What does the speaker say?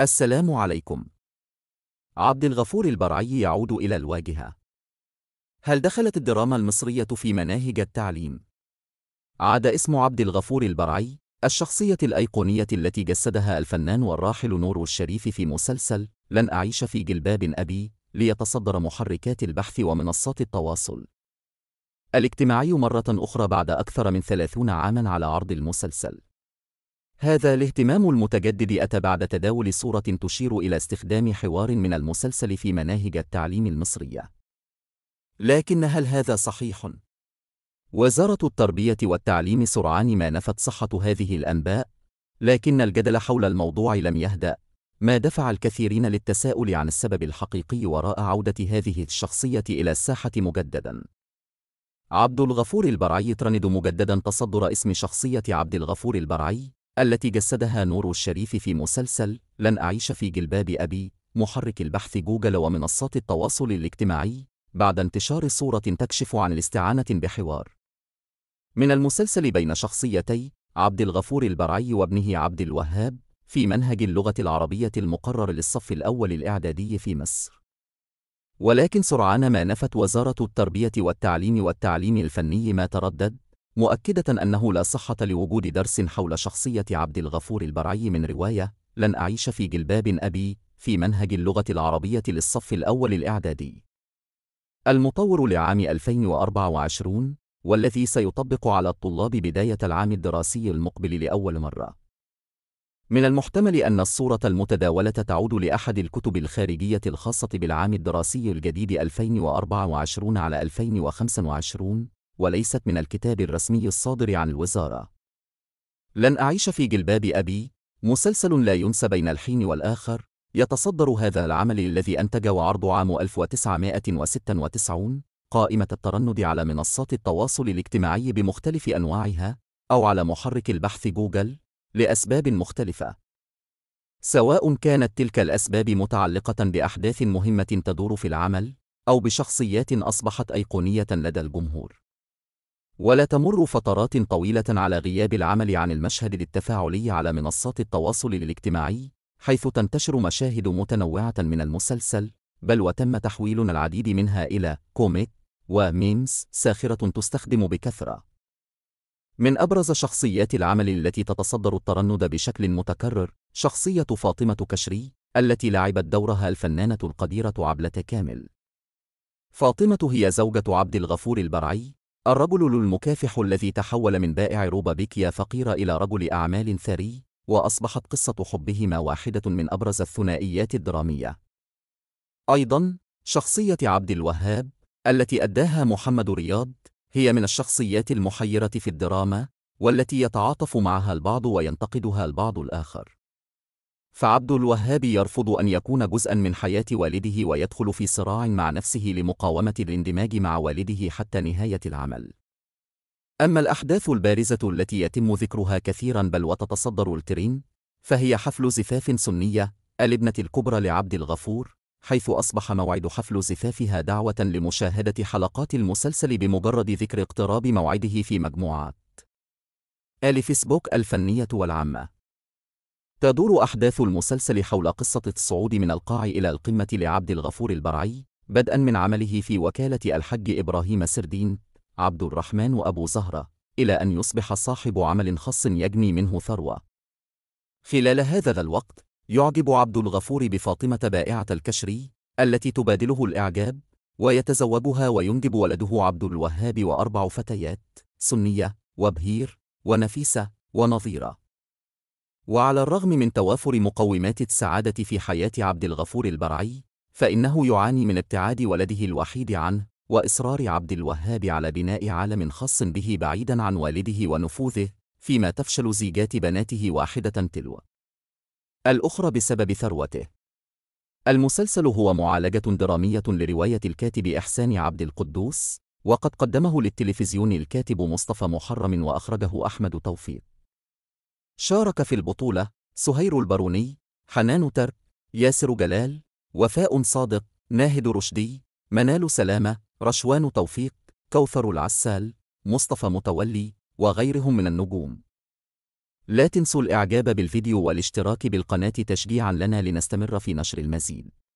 السلام عليكم. عبد الغفور البرعي يعود إلى الواجهة. هل دخلت الدراما المصرية في مناهج التعليم؟ عاد اسم عبد الغفور البرعي، الشخصية الأيقونية التي جسدها الفنان والراحل نور الشريف في مسلسل لن أعيش في جلباب أبي، ليتصدر محركات البحث ومنصات التواصل. الاجتماعي مرة أخرى بعد أكثر من ثلاثون عامًا على عرض المسلسل. هذا الاهتمام المتجدد أتى بعد تداول صورة تشير إلى استخدام حوار من المسلسل في مناهج التعليم المصرية. لكن هل هذا صحيح؟ وزارة التربية والتعليم سرعان ما نفت صحة هذه الأنباء، لكن الجدل حول الموضوع لم يهدأ، ما دفع الكثيرين للتساؤل عن السبب الحقيقي وراء عودة هذه الشخصية إلى الساحة مجدداً. عبد الغفور البرعي ترند مجدداً تصدر اسم شخصية عبد الغفور البرعي التي جسدها نور الشريف في مسلسل لن أعيش في جلباب أبي محرك البحث جوجل ومنصات التواصل الاجتماعي بعد انتشار صورة تكشف عن الاستعانة بحوار من المسلسل بين شخصيتي عبد الغفور البرعي وابنه عبد الوهاب في منهج اللغة العربية المقرر للصف الأول الإعدادي في مصر ولكن سرعان ما نفت وزارة التربية والتعليم والتعليم الفني ما تردد مؤكدة أنه لا صحة لوجود درس حول شخصية عبد الغفور البرعي من رواية لن أعيش في جلباب أبي في منهج اللغة العربية للصف الأول الإعدادي المطور لعام 2024 والذي سيطبق على الطلاب بداية العام الدراسي المقبل لأول مرة. من المحتمل أن الصورة المتداولة تعود لأحد الكتب الخارجية الخاصة بالعام الدراسي الجديد 2024 على 2025 وليست من الكتاب الرسمي الصادر عن الوزارة. لن أعيش في جلباب أبي مسلسل لا ينسى بين الحين والآخر يتصدر هذا العمل الذي أنتج وعرض عام 1996 قائمة الترند على منصات التواصل الاجتماعي بمختلف أنواعها أو على محرك البحث جوجل لأسباب مختلفة. سواء كانت تلك الأسباب متعلقة بأحداث مهمة تدور في العمل أو بشخصيات أصبحت أيقونية لدى الجمهور. ولا تمر فترات طويلة على غياب العمل عن المشهد التفاعلي على منصات التواصل الاجتماعي حيث تنتشر مشاهد متنوعة من المسلسل بل وتم تحويل العديد منها إلى كوميك وميمز ساخرة تستخدم بكثرة من أبرز شخصيات العمل التي تتصدر الترند بشكل متكرر شخصية فاطمة كشري التي لعبت دورها الفنانة القديرة عبلة كامل فاطمة هي زوجة عبد الغفور البرعي الرجل المكافح الذي تحول من بائع روبا بيكيا فقير إلى رجل أعمال ثري وأصبحت قصة حبهما واحدة من أبرز الثنائيات الدرامية أيضا شخصية عبد الوهاب التي أداها محمد رياض هي من الشخصيات المحيرة في الدراما والتي يتعاطف معها البعض وينتقدها البعض الآخر فعبد الوهاب يرفض أن يكون جزءا من حياة والده ويدخل في صراع مع نفسه لمقاومة الاندماج مع والده حتى نهاية العمل. أما الأحداث البارزة التي يتم ذكرها كثيرا بل وتتصدر الترين، فهي حفل زفاف سنية، الابنة الكبرى لعبد الغفور، حيث أصبح موعد حفل زفافها دعوة لمشاهدة حلقات المسلسل بمجرد ذكر اقتراب موعده في مجموعات. آل فيسبوك الفنية والعامة تدور أحداث المسلسل حول قصة الصعود من القاع إلى القمة لعبد الغفور البرعي بدءا من عمله في وكالة الحج إبراهيم سردين عبد الرحمن أبو زهرة إلى أن يصبح صاحب عمل خاص يجني منه ثروة خلال هذا الوقت يعجب عبد الغفور بفاطمة بائعة الكشري التي تبادله الإعجاب ويتزوجها وينجب ولده عبد الوهاب وأربع فتيات سنية وبهير ونفيسة ونظيرة وعلى الرغم من توافر مقومات السعادة في حياة عبد الغفور البرعي، فإنه يعاني من ابتعاد ولده الوحيد عنه، وإصرار عبد الوهاب على بناء عالم خاص به بعيدًا عن والده ونفوذه، فيما تفشل زيجات بناته واحدة تلو الأخرى بسبب ثروته. المسلسل هو معالجة درامية لرواية الكاتب إحسان عبد القدوس، وقد قدمه للتلفزيون الكاتب مصطفى محرم وأخرجه أحمد توفيق. شارك في البطولة سهير البروني، حنان ترك، ياسر جلال، وفاء صادق، ناهد رشدي، منال سلامة، رشوان توفيق، كوثر العسال، مصطفى متولي، وغيرهم من النجوم. لا تنسوا الإعجاب بالفيديو والاشتراك بالقناة تشجيعا لنا لنستمر في نشر المزيد